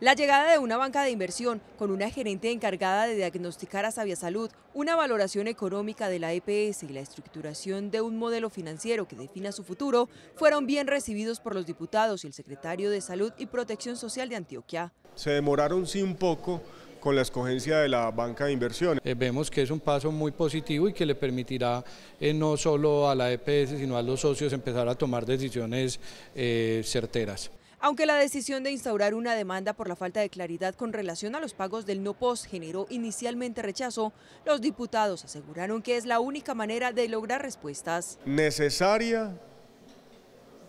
La llegada de una banca de inversión con una gerente encargada de diagnosticar a Sabia Salud, una valoración económica de la EPS y la estructuración de un modelo financiero que defina su futuro fueron bien recibidos por los diputados y el secretario de Salud y Protección Social de Antioquia. Se demoraron sí un poco con la escogencia de la banca de inversión. Eh, vemos que es un paso muy positivo y que le permitirá eh, no solo a la EPS, sino a los socios empezar a tomar decisiones eh, certeras. Aunque la decisión de instaurar una demanda por la falta de claridad con relación a los pagos del no post generó inicialmente rechazo, los diputados aseguraron que es la única manera de lograr respuestas. Necesaria,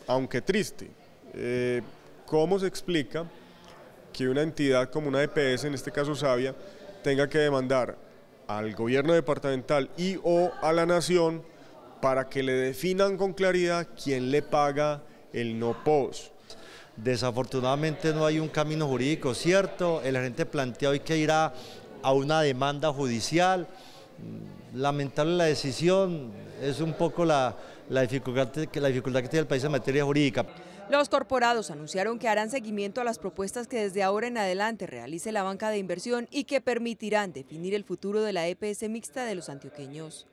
aunque triste. Eh, ¿Cómo se explica que una entidad como una EPS, en este caso Sabia, tenga que demandar al gobierno departamental y o a la nación para que le definan con claridad quién le paga el no post? Desafortunadamente no hay un camino jurídico cierto, el gente plantea hoy que irá a una demanda judicial. Lamentable la decisión, es un poco la, la, dificultad, la dificultad que tiene el país en materia jurídica. Los corporados anunciaron que harán seguimiento a las propuestas que desde ahora en adelante realice la banca de inversión y que permitirán definir el futuro de la EPS mixta de los antioqueños.